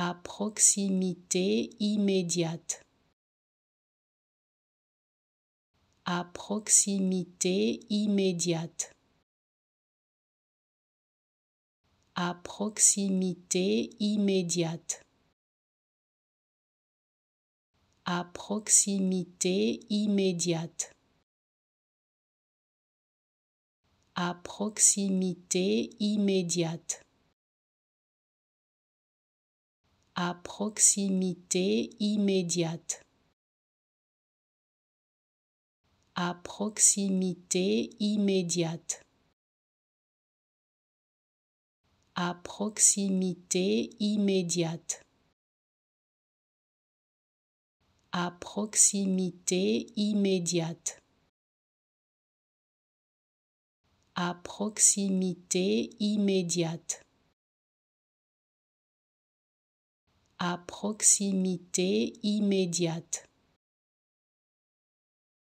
à proximité immédiate. À proximité immédiate. À proximité immédiate. À proximité immédiate. À proximité immédiate. à proximité immédiate. À proximité immédiate. À proximité immédiate. À proximité immédiate. À proximité immédiate. à proximité immédiate.